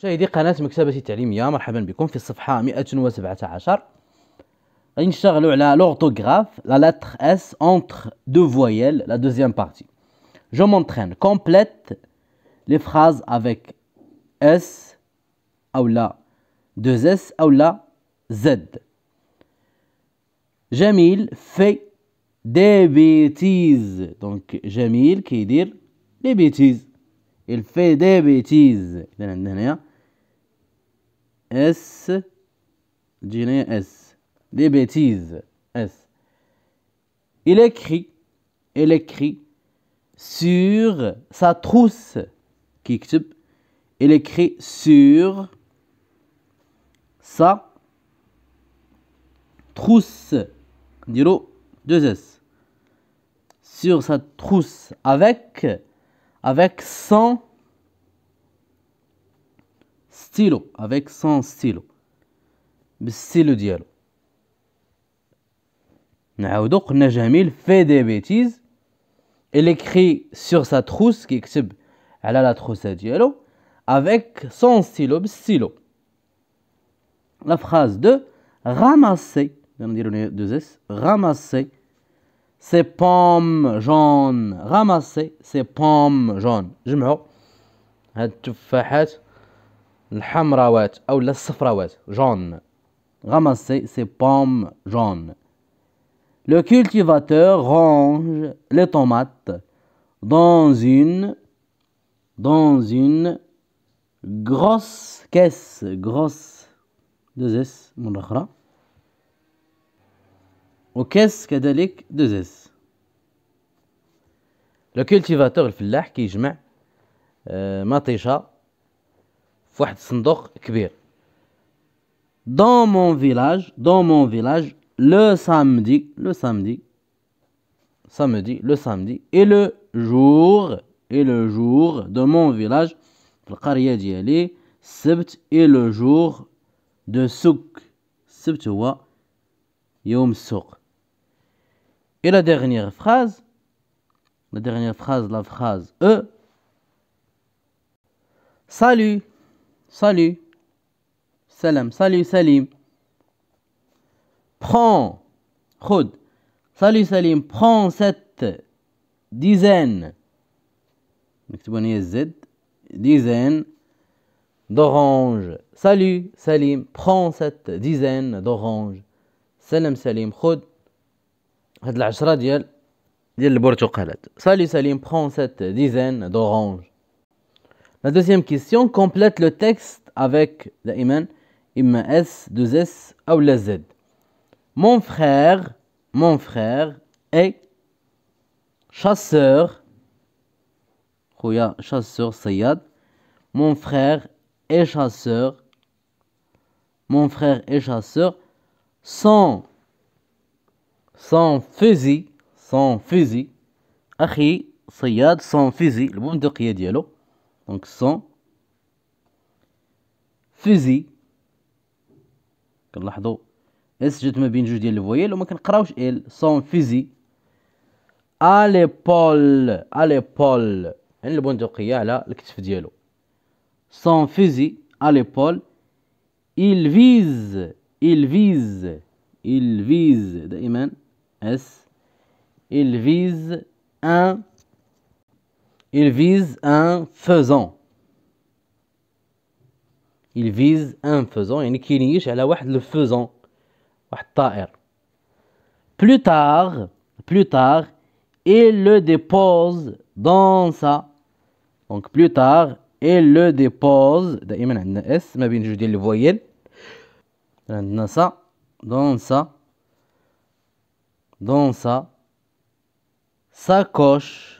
مشاهدي قناة مكتبة التعليمية مرحبا بكم في الصفحة 117 غادي نشتغلو على لورثوغراف لا لاتر اس اونتر دو فويل لا دوزيام بارتي جو مونترين كومبليت لي فراز افيك اس او لا دوز اس او لا زد جميل في دي بيتيز دونك جميل كيدير لي بيتيز بيتيز اذا عندنا هنايا S, Guinéen S, des bêtises S. Il écrit, il écrit sur sa trousse, il écrit sur sa trousse, diro deux s sur sa trousse avec, avec 100 stylo avec son stylo بالstylo ديالو donc قلنا fait des bêtises il écrit sur sa trousse qui elle a la trousse ديالو avec son stylo stylo la phrase de ramasser ramasser ses pommes jaunes ramasser ses pommes jaunes tu fais ça. Les framboises ou les fraises. John, ramasse ses pommes. John. Le cultivateur range les tomates dans une dans une grosse caisse grosse de ces monsieur. Ou caisse qu'est-ce-que c'est? Le cultivateur fait la qui jette dans mon village Dans mon village, le samedi village, samedi samedi, le samedi, le samedi, et le jour, et le jour de mon village, le diali, Sept et le jour de Souk. Sept wa Yom Souk. Et la dernière phrase, la dernière phrase, la phrase E. Salut! Salut. Salam. Salut Salim. Prends. Salut Salim. Prends cette dizaine. Dizaine d'oranges. Salut Salim. Prends cette dizaine d'oranges. salut salim prends cette dizaine d'oranges la deuxième question complète le texte avec la iman, S, 2S ou la Z. Mon frère, mon frère est chasseur. chasseur, Sayyad. Mon frère est chasseur. Mon frère est chasseur sans, sans fusil, sans fusil. Akhi, Sayyad, sans fusil. Le bon de dialogue. donc sans فيزي كنلاحظوا اس جات ما بين جوج ديال الفويل وما كنقراوش ال سون فيزي الي بول الي بول يعني البندقيه على الكتف ديالو سون فيزي الي بول il vise il vise il vise دائما اس il vise un Il vise un faisant. Il vise un faisant. Il كي a على واحد le faisant. Plus tard, plus tard, il le dépose dans ça. Donc plus tard, il le dépose. دائما عندنا اس ما بين جوج ça dans ça. Ça sa sacoche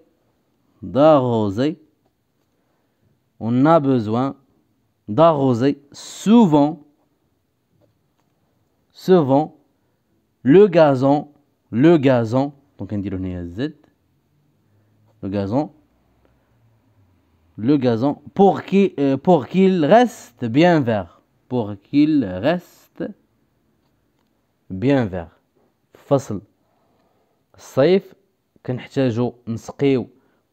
d'arroser. On a besoin d'arroser souvent, souvent le gazon, le gazon, donc on dit le Z, le gazon, le gazon, pour qu'il euh, pour qu'il reste bien vert, pour qu'il reste bien vert. فصل الصيف كنحتاجو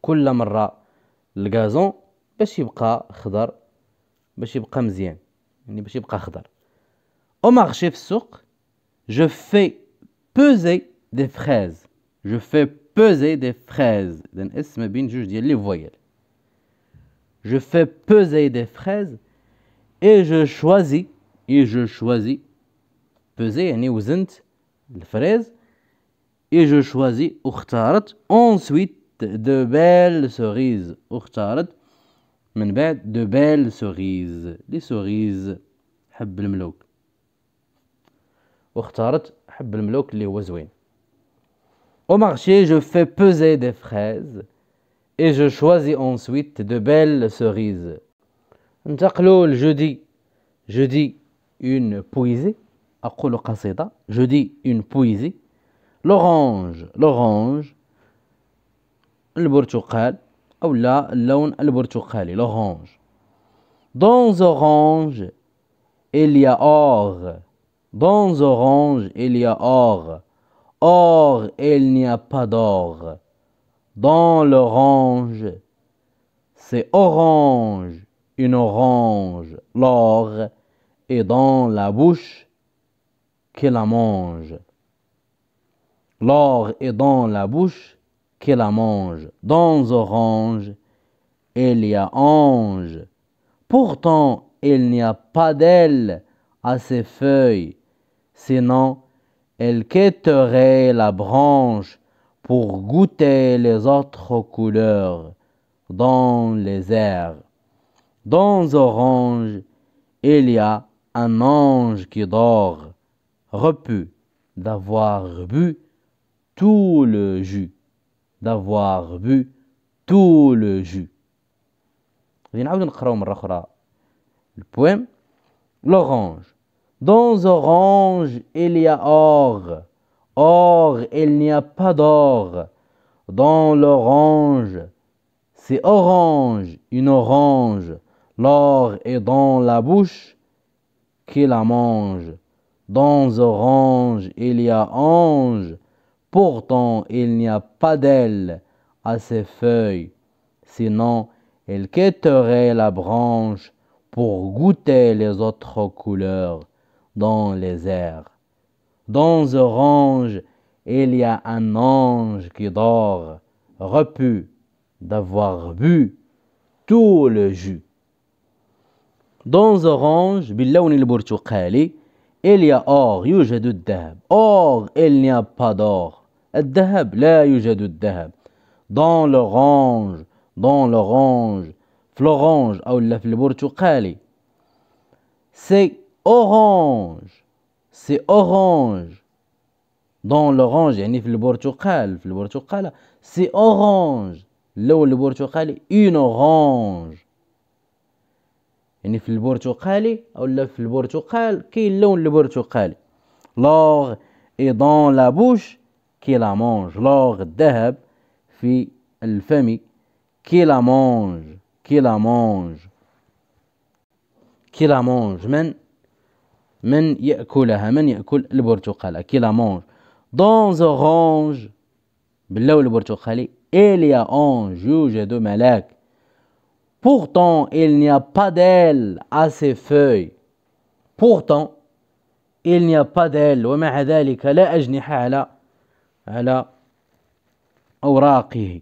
كل مرة الغازون باش يبقى خضر باش يبقى مزيان يعني باش يبقى خضر او مارشي في السوق جو في بوزي دي فخاز جو في بوزي دي فخاز اس اسم بين جوج ديال لي فويال جو في بوزي دي فخاز اي جو شوازي اي جو شوازي بوزي يعني وزنت الفريز اي جو شوازي واختارت اونسويت de belles cerises اختارت من بعد de belles cerises les cerises حب الملوك واختارت حب الملوك اللي هو زوين Au marché, je fais peser des fraises et je choisis ensuite de belles cerises. je jeudi. Je dis une poésie. اقول قصيدة. Je dis une poésie. L'orange. L'orange l'orange dans orange il y a or dans orange il y a or or il n'y a pas d'or dans l'orange c'est orange une orange l'or est dans la bouche qui la mange l'or est dans la bouche qu'elle la mange dans orange, il y a ange. Pourtant, il n'y a pas d'elle à ses feuilles, sinon elle quitterait la branche pour goûter les autres couleurs dans les airs. Dans orange, il y a un ange qui dort, repu d'avoir bu tout le jus d'avoir vu tout le jus. Le poème. L'orange. Dans orange, il y a or. Or, il n'y a pas d'or. Dans l'orange, c'est orange, une orange. L'or est dans la bouche qui la mange. Dans orange, il y a ange. Pourtant, il n'y a pas d'aile à ses feuilles, sinon elle quitterait la branche pour goûter les autres couleurs dans les airs. Dans Orange, il y a un ange qui dort, repu d'avoir bu tout le jus. Dans Orange, il y a or, Or, il n'y a pas d'or. الذهب لا يوجد الذهب دون لورانج دون لورانج في لورانج أو في البرتقالي سي أورانج سي أورانج دون لورانج يعني في البرتقال في البرتقالة سي أورانج اللون البرتقالي اون اورانج يعني في البرتقالي او في البرتقال كاين اللون البرتقالي لور اي دون لا بوش مونج لوغ الذهب في الفم مونج كي لا مونج من من يأكلها من يأكل البرتقالة مونج دونز أورانج باللون البرتقالي إليا أونج يوجد ملاك Pourtant, il n'y a pas d'aile à ses feuilles. Pourtant, il n'y a pas d'aile. ومع ذلك لا أجنحة على على أوراقه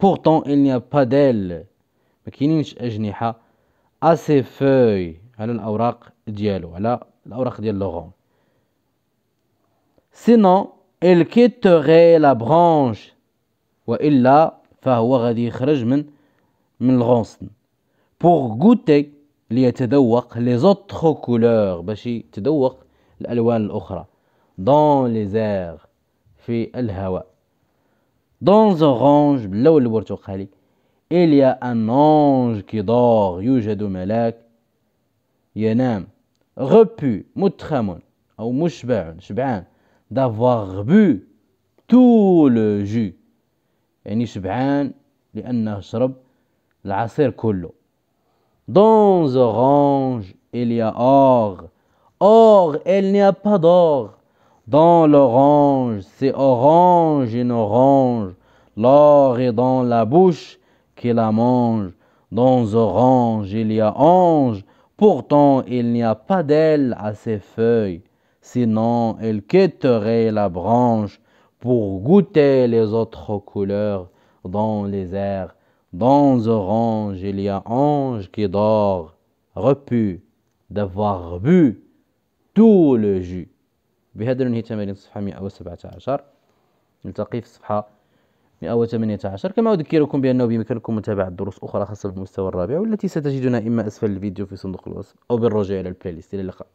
بورتون il n'y a pas d'ailes. ما كاينينش أجنحة اسي فوي feuilles على الأوراق ديالو على الأوراق ديال لوغون Sinon, il quitterait la branche وإلا فهو غادي يخرج من من الغنصن pour goûter ليتذوق لي autres كولور باش يتذوق الألوان الأخرى دون ليزير في الهواء دون اورانج باللون البرتقالي إليا أن أنج كي دور يوجد ملاك ينام غبو متخم أو مشبع شبعان دافواغ بو تو لو جو يعني شبعان لأنه شرب العصير كله دون orange إليا أوغ أوغ إل نيا با دور dans l'orange, c'est orange une orange. L'or est dans la bouche qui la mange. Dans orange, il y a ange. Pourtant, il n'y a pas d'aile à ses feuilles. Sinon, elle quitterait la branche pour goûter les autres couleurs dans les airs. Dans orange, il y a ange qui dort, repu d'avoir bu tout le jus. بهذا ننهي تمارين صفحة 117 نلتقي في الصفحة 118 كما أذكركم بأنه بإمكانكم متابعة دروس أخرى خاصة بالمستوى الرابع والتي ستجدونها إما أسفل الفيديو في صندوق الوصف أو بالرجوع إلى البلاي ليست إلى اللقاء